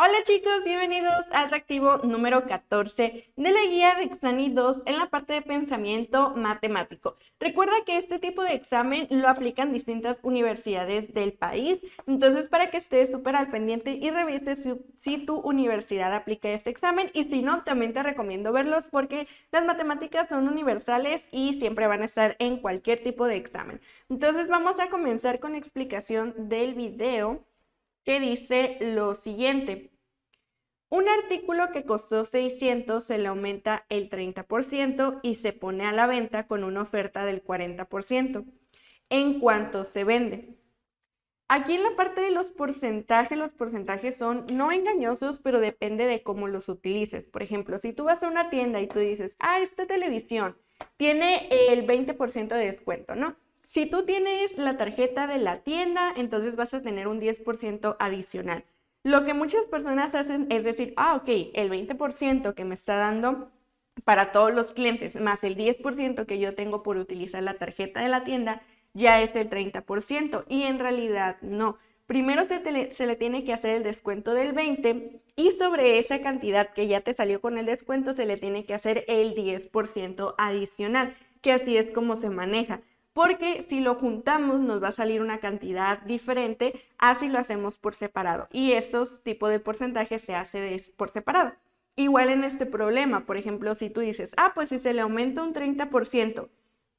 Hola chicos, bienvenidos al reactivo número 14 de la guía de Exani 2 en la parte de pensamiento matemático. Recuerda que este tipo de examen lo aplican distintas universidades del país, entonces para que estés súper al pendiente y revises si, si, tu universidad aplica este examen y si no, también te recomiendo verlos porque las matemáticas son universales y siempre van a estar en cualquier tipo de examen. Entonces vamos a comenzar con explicación del video que dice lo siguiente. Un artículo que costó 600 se le aumenta el 30% y se pone a la venta con una oferta del 40% en cuanto se vende. Aquí en la parte de los porcentajes, los porcentajes son no engañosos, pero depende de cómo los utilices. Por ejemplo, si tú vas a una tienda y tú dices, ah, esta televisión tiene el 20% de descuento, ¿no? Si tú tienes la tarjeta de la tienda, entonces vas a tener un 10% adicional. Lo que muchas personas hacen es decir, ah, ok, el 20% que me está dando para todos los clientes, más el 10% que yo tengo por utilizar la tarjeta de la tienda, ya es el 30%. Y en realidad no. Primero se, se, le tiene que hacer el descuento del 20 y sobre esa cantidad que ya te salió con el descuento se le tiene que hacer el 10% adicional, que así es como se maneja porque si lo juntamos nos va a salir una cantidad diferente a si lo hacemos por separado. Y esos tipos de porcentajes se hace por separado. Igual en este problema, por ejemplo, si tú dices, ah, pues si se le aumenta un 30%,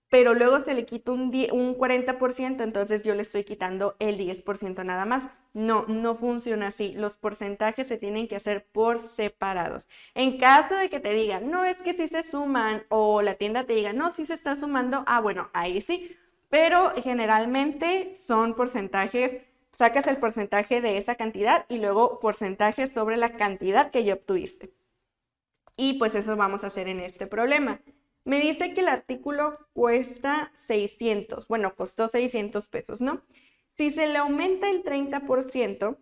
pero luego se le quita un, 40%, entonces yo le estoy quitando el 10% nada más. No, no funciona así. Los porcentajes se tienen que hacer por separados. En caso de que te digan, no es que si se suman, o la tienda te diga, no, si se está sumando, ah, bueno, ahí sí. Pero generalmente son porcentajes, sacas el porcentaje de esa cantidad y luego porcentajes sobre la cantidad que ya obtuviste. Y pues eso vamos a hacer en este problema. Me dice que el artículo cuesta 600, bueno, costó 600 pesos, ¿no? Si se le aumenta el 30%,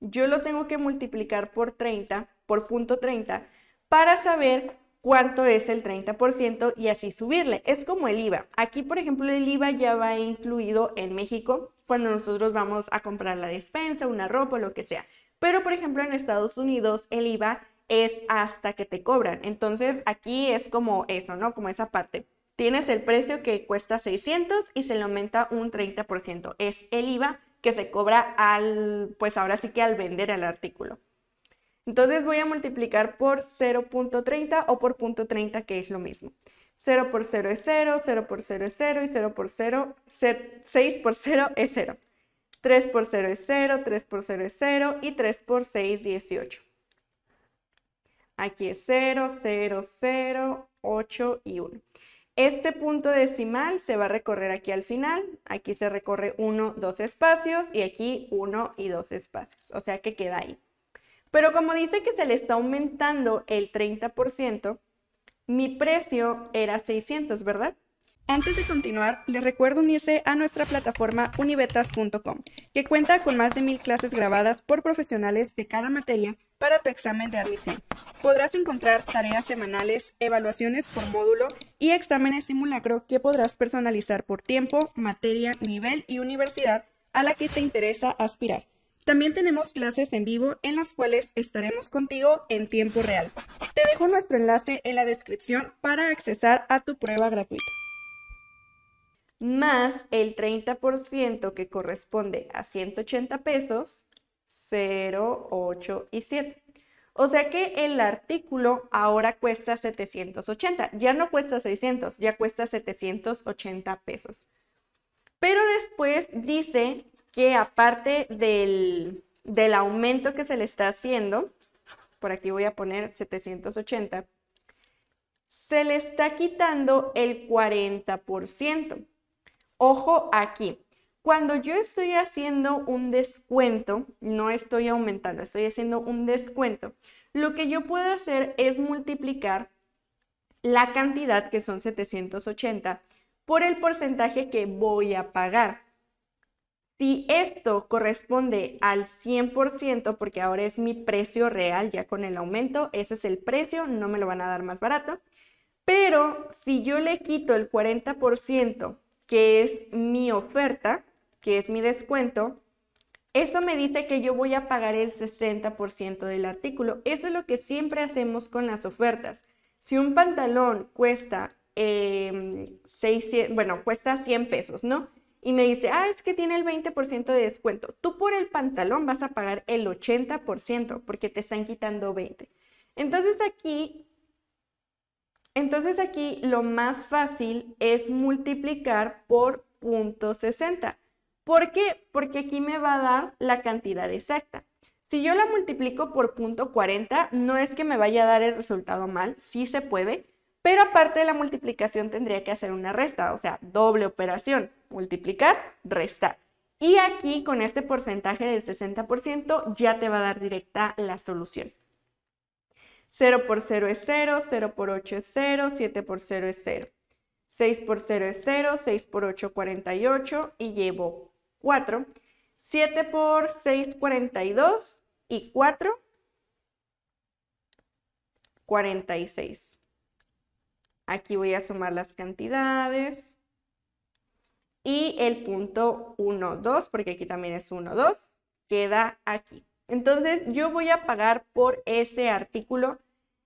yo lo tengo que multiplicar por 30, por punto 30, para saber cuánto es el 30% y así subirle. Es como el IVA. Aquí, por ejemplo, el IVA ya va incluido en México cuando nosotros vamos a comprar la despensa, una ropa, lo que sea. Pero, por ejemplo, en Estados Unidos el IVA es hasta que te cobran. Entonces aquí es como eso, ¿no? Como esa parte. Tienes el precio que cuesta 600 y se le aumenta un 30%. Es el IVA que se cobra al, pues ahora sí que al vender el artículo. Entonces voy a multiplicar por 0.30 o por 0.30 que es lo mismo. 0 por 0 es 0, 0 por 0 es 0 y 0 por 0, 6 por 0 es 0. 3 por 0 es 0, 3 por 0 es 0 y 3 por 6, 18. Aquí es 0, 0, 0, 8 y 1. Este punto decimal se va a recorrer aquí al final. Aquí se recorre 1, 2 espacios y aquí 1 y 2 espacios. O sea que queda ahí. Pero como dice que se le está aumentando el 30%, mi precio era 600, ¿verdad? Antes de continuar, les recuerdo unirse a nuestra plataforma unibetas.com, que cuenta con más de mil clases grabadas por profesionales de cada materia para tu examen de admisión. Podrás encontrar tareas semanales, evaluaciones por módulo y exámenes simulacro que podrás personalizar por tiempo, materia, nivel y universidad a la que te interesa aspirar. También tenemos clases en vivo en las cuales estaremos contigo en tiempo real. Te dejo nuestro enlace en la descripción para accesar a tu prueba gratuita. Más el 30% que corresponde a 180 pesos, 0, 8 y 7. O sea que el artículo ahora cuesta 780, ya no cuesta 600, ya cuesta 780 pesos. Pero después dice que aparte del, aumento que se le está haciendo, por aquí voy a poner 780, se le está quitando el 40%. Ojo aquí, cuando yo estoy haciendo un descuento, no estoy aumentando, estoy haciendo un descuento, lo que yo puedo hacer es multiplicar la cantidad, que son 780, por el porcentaje que voy a pagar. Si esto corresponde al 100%, porque ahora es mi precio real, ya con el aumento, ese es el precio, no me lo van a dar más barato. Pero si yo le quito el 40%, que es mi oferta, que es mi descuento, eso me dice que yo voy a pagar el 60% del artículo. Eso es lo que siempre hacemos con las ofertas. Si un pantalón cuesta, 600, em, bueno, cuesta 100 pesos, ¿no? Y me dice, ah, es que tiene el 20% de descuento. Tú por el pantalón vas a pagar el 80% porque te están quitando 20. Entonces aquí, entonces aquí lo más fácil es multiplicar por .60%. ¿Por qué? Porque aquí me va a dar la cantidad exacta. Si yo la multiplico por 40, no es que me vaya a dar el resultado mal, sí se puede, pero aparte de la multiplicación tendría que hacer una resta, o sea, doble operación, multiplicar, restar. Y aquí con este porcentaje del 60% ya te va a dar directa la solución. 0 por 0 es 0, 0 por 8 es 0, 7 por 0 es 0. 6 por 0 es 0, 6 por 8 48 y llevo 4. 7 por 6, 42 y 4, 46. Aquí voy a sumar las cantidades. Y el punto 1, 2, porque aquí también es 1, 2, queda aquí. Entonces yo voy a pagar por ese artículo.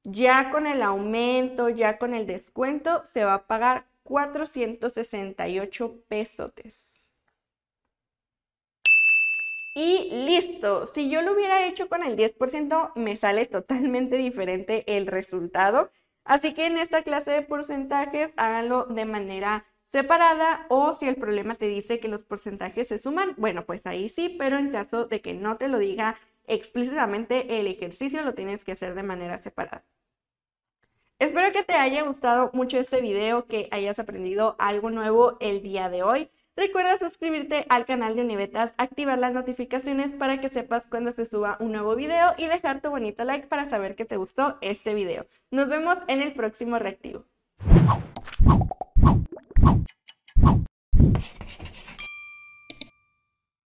Ya con el aumento, ya con el descuento, se va a pagar 468 pesotes. Y listo, si yo lo hubiera hecho con el 10%, me sale totalmente diferente el resultado. Así que en esta clase de porcentajes, háganlo de manera separada o si el problema te dice que los porcentajes se suman, bueno, pues ahí sí, pero en caso de que no te lo diga explícitamente el ejercicio, lo tienes que hacer de manera separada. Espero que te haya gustado mucho este video, que hayas aprendido algo nuevo el día de hoy. Recuerda suscribirte al canal de Univetas, activar las notificaciones para que sepas cuando se suba un nuevo video y dejar tu bonito like para saber que te gustó este video. Nos vemos en el próximo reactivo.